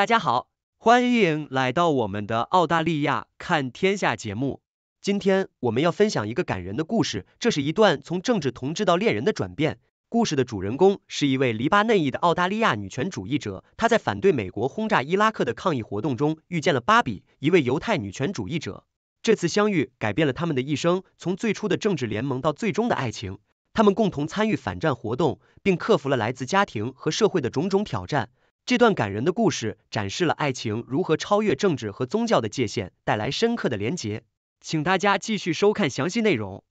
大家好，欢迎来到我们的澳大利亚看天下节目。今天我们要分享一个感人的故事，这是一段从政治同志到恋人的转变。故事的主人公是一位黎巴嫩裔的澳大利亚女权主义者，她在反对美国轰炸伊拉克的抗议活动中遇见了芭比，一位犹太女权主义者。这次相遇改变了他们的一生，从最初的政治联盟到最终的爱情。他们共同参与反战活动，并克服了来自家庭和社会的种种挑战。这段感人的故事展示了爱情如何超越政治和宗教的界限，带来深刻的连结。请大家继续收看详细内容。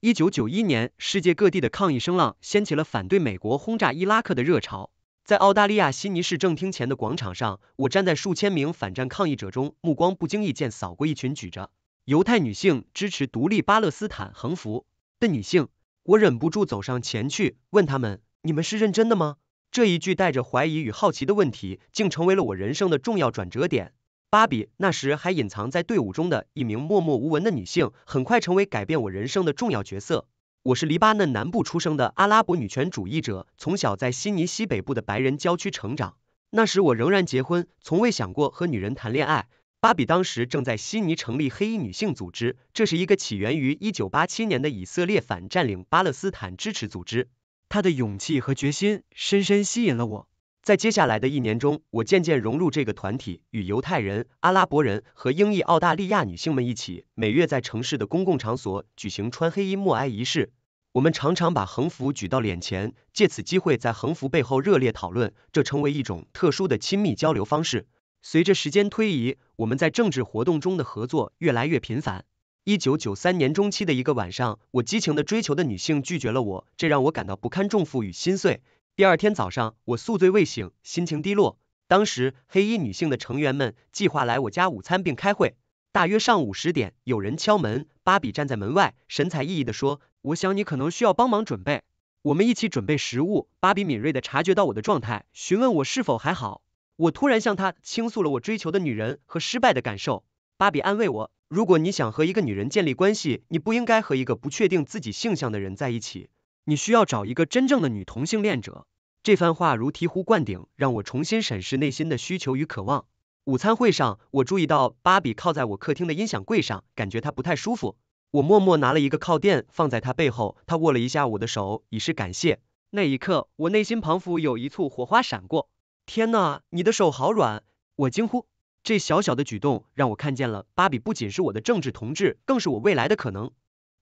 一九九一年，世界各地的抗议声浪掀起了反对美国轰炸伊拉克的热潮。在澳大利亚悉尼市政厅前的广场上，我站在数千名反战抗议者中，目光不经意间扫过一群举着“犹太女性支持独立巴勒斯坦”横幅的女性，我忍不住走上前去问他们：“你们是认真的吗？”这一句带着怀疑与好奇的问题，竟成为了我人生的重要转折点。芭比那时还隐藏在队伍中的一名默默无闻的女性，很快成为改变我人生的重要角色。我是黎巴嫩南部出生的阿拉伯女权主义者，从小在悉尼西北部的白人郊区成长。那时我仍然结婚，从未想过和女人谈恋爱。芭比当时正在悉尼成立黑衣女性组织，这是一个起源于一九八七年的以色列反占领巴勒斯坦支持组织。他的勇气和决心深深吸引了我。在接下来的一年中，我渐渐融入这个团体，与犹太人、阿拉伯人和英裔澳大利亚女性们一起，每月在城市的公共场所举行穿黑衣默哀仪式。我们常常把横幅举到脸前，借此机会在横幅背后热烈讨论，这成为一种特殊的亲密交流方式。随着时间推移，我们在政治活动中的合作越来越频繁。一九九三年中期的一个晚上，我激情的追求的女性拒绝了我，这让我感到不堪重负与心碎。第二天早上，我宿醉未醒，心情低落。当时，黑衣女性的成员们计划来我家午餐并开会。大约上午十点，有人敲门，芭比站在门外，神采奕奕的说：“我想你可能需要帮忙准备，我们一起准备食物。”芭比敏锐的察觉到我的状态，询问我是否还好。我突然向她倾诉了我追求的女人和失败的感受。芭比安慰我。如果你想和一个女人建立关系，你不应该和一个不确定自己性向的人在一起。你需要找一个真正的女同性恋者。这番话如醍醐灌顶，让我重新审视内心的需求与渴望。午餐会上，我注意到芭比靠在我客厅的音响柜上，感觉她不太舒服。我默默拿了一个靠垫放在她背后，她握了一下我的手，以示感谢。那一刻，我内心彷佛有一簇火花闪过。天哪，你的手好软！我惊呼。这小小的举动让我看见了，芭比不仅是我的政治同志，更是我未来的可能。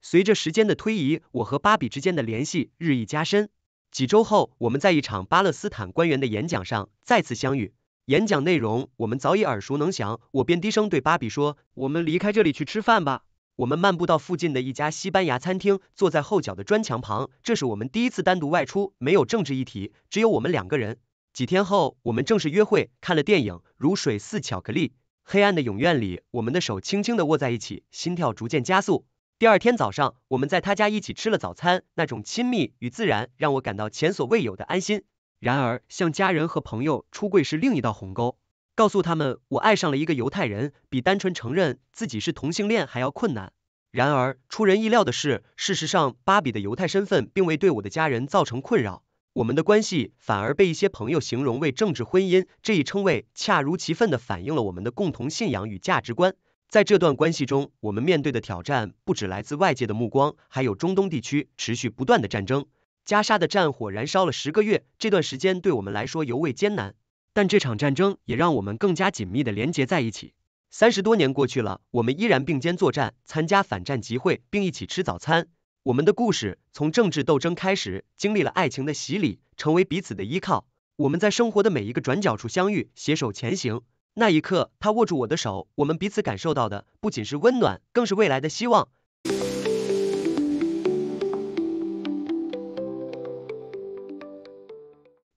随着时间的推移，我和芭比之间的联系日益加深。几周后，我们在一场巴勒斯坦官员的演讲上再次相遇。演讲内容我们早已耳熟能详，我便低声对芭比说：“我们离开这里去吃饭吧。”我们漫步到附近的一家西班牙餐厅，坐在后角的砖墙旁。这是我们第一次单独外出，没有政治议题，只有我们两个人。几天后，我们正式约会，看了电影《如水似巧克力》，黑暗的影院里，我们的手轻轻地握在一起，心跳逐渐加速。第二天早上，我们在他家一起吃了早餐，那种亲密与自然让我感到前所未有的安心。然而，向家人和朋友出柜是另一道鸿沟，告诉他们我爱上了一个犹太人，比单纯承认自己是同性恋还要困难。然而，出人意料的是，事实上，芭比的犹太身份并未对我的家人造成困扰。我们的关系反而被一些朋友形容为“政治婚姻”，这一称谓恰如其分地反映了我们的共同信仰与价值观。在这段关系中，我们面对的挑战不止来自外界的目光，还有中东地区持续不断的战争。加沙的战火燃烧了十个月，这段时间对我们来说尤为艰难，但这场战争也让我们更加紧密地联结在一起。三十多年过去了，我们依然并肩作战，参加反战集会，并一起吃早餐。我们的故事从政治斗争开始，经历了爱情的洗礼，成为彼此的依靠。我们在生活的每一个转角处相遇，携手前行。那一刻，他握住我的手，我们彼此感受到的不仅是温暖，更是未来的希望。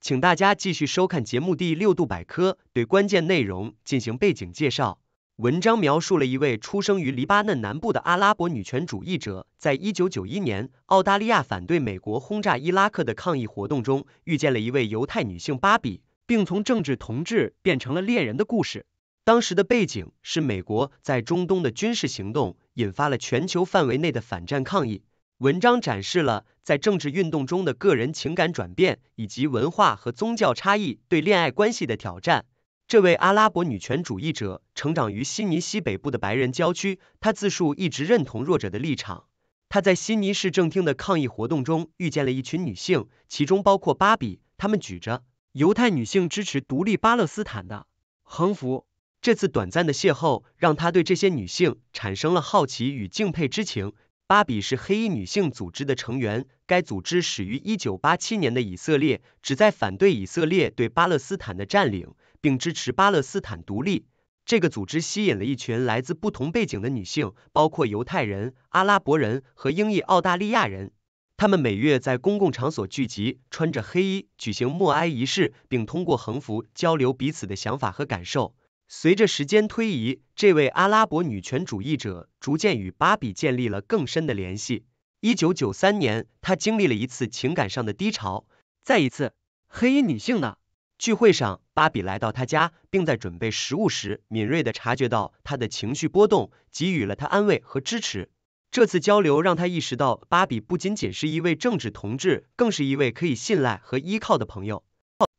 请大家继续收看节目《第六度百科》，对关键内容进行背景介绍。文章描述了一位出生于黎巴嫩南部的阿拉伯女权主义者，在一九九一年澳大利亚反对美国轰炸伊拉克的抗议活动中，遇见了一位犹太女性芭比，并从政治同志变成了恋人的故事。当时的背景是美国在中东的军事行动引发了全球范围内的反战抗议。文章展示了在政治运动中的个人情感转变，以及文化和宗教差异对恋爱关系的挑战。这位阿拉伯女权主义者成长于悉尼西北部的白人郊区，她自述一直认同弱者的立场。她在悉尼市政厅的抗议活动中遇见了一群女性，其中包括芭比。她们举着“犹太女性支持独立巴勒斯坦”的横幅。这次短暂的邂逅让她对这些女性产生了好奇与敬佩之情。芭比是黑衣女性组织的成员，该组织始于1987年的以色列，旨在反对以色列对巴勒斯坦的占领。并支持巴勒斯坦独立。这个组织吸引了一群来自不同背景的女性，包括犹太人、阿拉伯人和英裔澳大利亚人。她们每月在公共场所聚集，穿着黑衣，举行默哀仪式，并通过横幅交流彼此的想法和感受。随着时间推移，这位阿拉伯女权主义者逐渐与芭比建立了更深的联系。一九九三年，她经历了一次情感上的低潮。再一次，黑衣女性呢？聚会上，巴比来到他家，并在准备食物时敏锐地察觉到他的情绪波动，给予了他安慰和支持。这次交流让他意识到，巴比不仅仅是一位政治同志，更是一位可以信赖和依靠的朋友。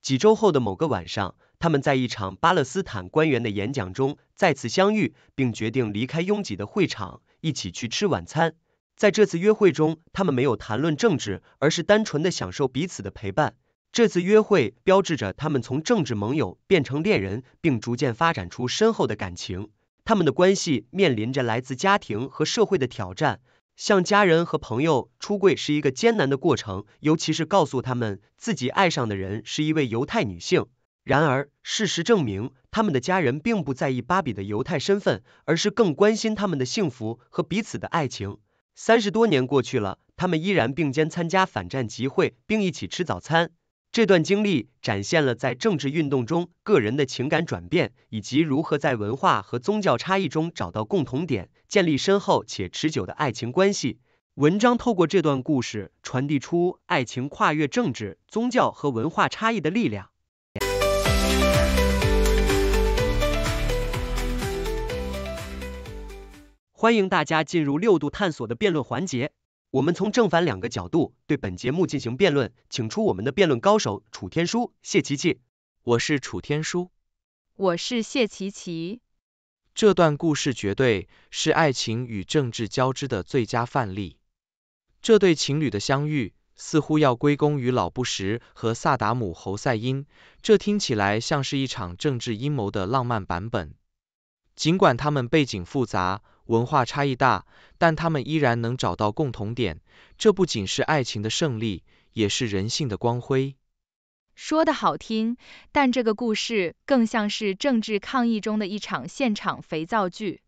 几周后的某个晚上，他们在一场巴勒斯坦官员的演讲中再次相遇，并决定离开拥挤的会场，一起去吃晚餐。在这次约会中，他们没有谈论政治，而是单纯的享受彼此的陪伴。这次约会标志着他们从政治盟友变成恋人，并逐渐发展出深厚的感情。他们的关系面临着来自家庭和社会的挑战，向家人和朋友出柜是一个艰难的过程，尤其是告诉他们自己爱上的人是一位犹太女性。然而，事实证明，他们的家人并不在意芭比的犹太身份，而是更关心他们的幸福和彼此的爱情。三十多年过去了，他们依然并肩参加反战集会，并一起吃早餐。这段经历展现了在政治运动中个人的情感转变，以及如何在文化和宗教差异中找到共同点，建立深厚且持久的爱情关系。文章透过这段故事，传递出爱情跨越政治、宗教和文化差异的力量。欢迎大家进入六度探索的辩论环节。我们从正反两个角度对本节目进行辩论，请出我们的辩论高手楚天舒、谢琪琪。我是楚天舒，我是谢琪琪。这段故事绝对是爱情与政治交织的最佳范例。这对情侣的相遇似乎要归功于老布什和萨达姆侯赛因，这听起来像是一场政治阴谋的浪漫版本。尽管他们背景复杂。文化差异大，但他们依然能找到共同点。这不仅是爱情的胜利，也是人性的光辉。说的好听，但这个故事更像是政治抗议中的一场现场肥皂剧。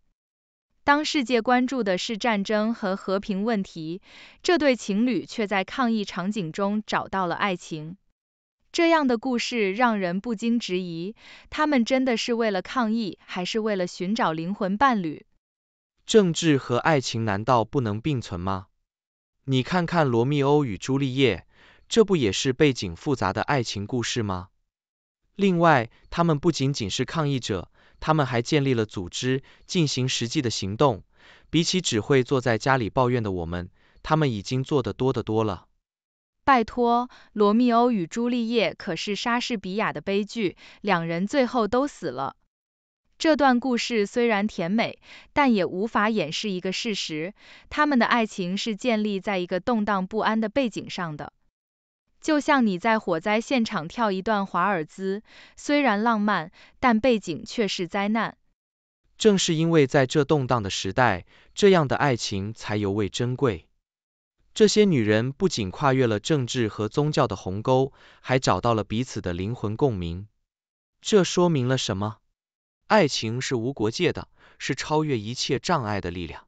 当世界关注的是战争和和平问题，这对情侣却在抗议场景中找到了爱情。这样的故事让人不禁质疑：他们真的是为了抗议，还是为了寻找灵魂伴侣？政治和爱情难道不能并存吗？你看看罗密欧与朱丽叶，这不也是背景复杂的爱情故事吗？另外，他们不仅仅是抗议者，他们还建立了组织，进行实际的行动。比起只会坐在家里抱怨的我们，他们已经做得多得多了。拜托，罗密欧与朱丽叶可是莎士比亚的悲剧，两人最后都死了。这段故事虽然甜美，但也无法掩饰一个事实：他们的爱情是建立在一个动荡不安的背景上的。就像你在火灾现场跳一段华尔兹，虽然浪漫，但背景却是灾难。正是因为在这动荡的时代，这样的爱情才尤为珍贵。这些女人不仅跨越了政治和宗教的鸿沟，还找到了彼此的灵魂共鸣。这说明了什么？爱情是无国界的，是超越一切障碍的力量。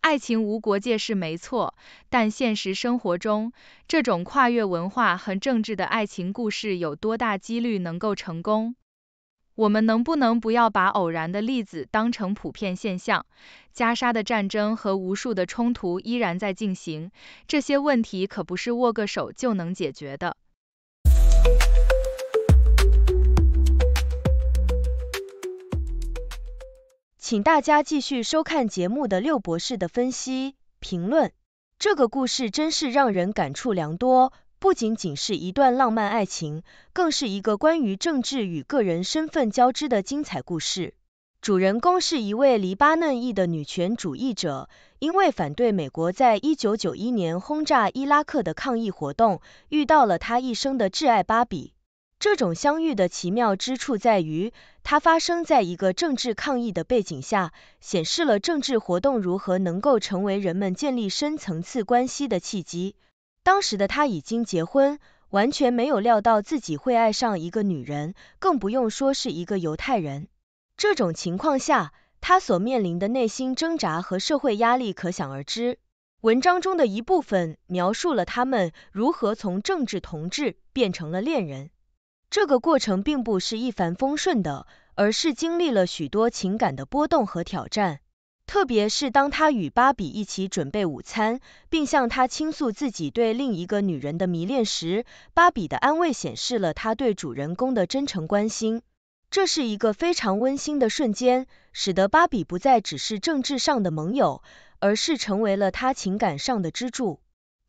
爱情无国界是没错，但现实生活中，这种跨越文化和政治的爱情故事有多大几率能够成功？我们能不能不要把偶然的例子当成普遍现象？加沙的战争和无数的冲突依然在进行，这些问题可不是握个手就能解决的。请大家继续收看节目的六博士的分析评论。这个故事真是让人感触良多，不仅仅是一段浪漫爱情，更是一个关于政治与个人身份交织的精彩故事。主人公是一位黎巴嫩裔的女权主义者，因为反对美国在一九九一年轰炸伊拉克的抗议活动，遇到了他一生的挚爱芭比。这种相遇的奇妙之处在于，它发生在一个政治抗议的背景下，显示了政治活动如何能够成为人们建立深层次关系的契机。当时的他已经结婚，完全没有料到自己会爱上一个女人，更不用说是一个犹太人。这种情况下，他所面临的内心挣扎和社会压力可想而知。文章中的一部分描述了他们如何从政治同志变成了恋人。这个过程并不是一帆风顺的，而是经历了许多情感的波动和挑战。特别是当他与芭比一起准备午餐，并向他倾诉自己对另一个女人的迷恋时，芭比的安慰显示了他对主人公的真诚关心。这是一个非常温馨的瞬间，使得芭比不再只是政治上的盟友，而是成为了他情感上的支柱。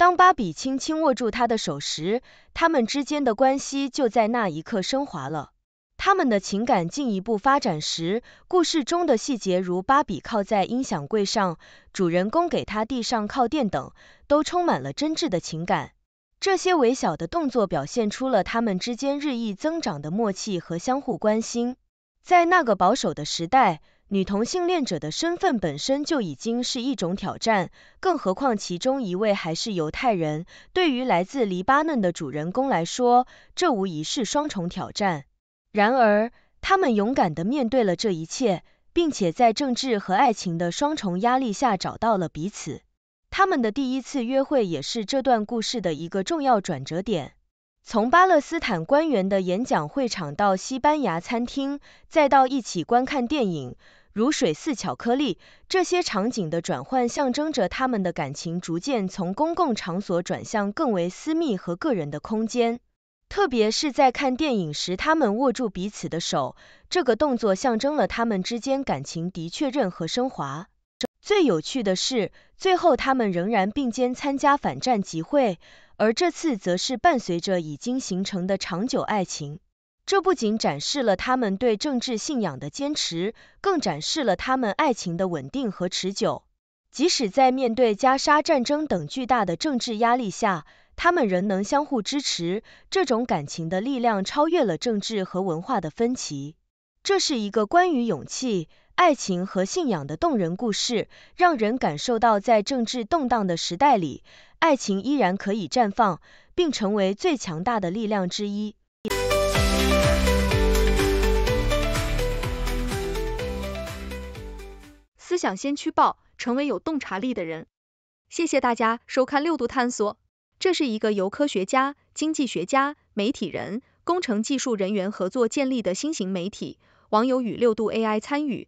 当芭比轻轻握住他的手时，他们之间的关系就在那一刻升华了。他们的情感进一步发展时，故事中的细节如芭比靠在音响柜上，主人公给她递上靠垫等，都充满了真挚的情感。这些微小的动作表现出了他们之间日益增长的默契和相互关心。在那个保守的时代，女同性恋者的身份本身就已经是一种挑战，更何况其中一位还是犹太人。对于来自黎巴嫩的主人公来说，这无疑是双重挑战。然而，他们勇敢地面对了这一切，并且在政治和爱情的双重压力下找到了彼此。他们的第一次约会也是这段故事的一个重要转折点。从巴勒斯坦官员的演讲会场到西班牙餐厅，再到一起观看电影、如水似巧克力，这些场景的转换象征着他们的感情逐渐从公共场所转向更为私密和个人的空间。特别是在看电影时，他们握住彼此的手，这个动作象征了他们之间感情的确认和升华。最有趣的是，最后他们仍然并肩参加反战集会，而这次则是伴随着已经形成的长久爱情。这不仅展示了他们对政治信仰的坚持，更展示了他们爱情的稳定和持久。即使在面对加沙战争等巨大的政治压力下，他们仍能相互支持。这种感情的力量超越了政治和文化的分歧。这是一个关于勇气。爱情和信仰的动人故事，让人感受到在政治动荡的时代里，爱情依然可以绽放，并成为最强大的力量之一。思想先驱报，成为有洞察力的人。谢谢大家收看六度探索，这是一个由科学家、经济学家、媒体人、工程技术人员合作建立的新型媒体，网友与六度 AI 参与。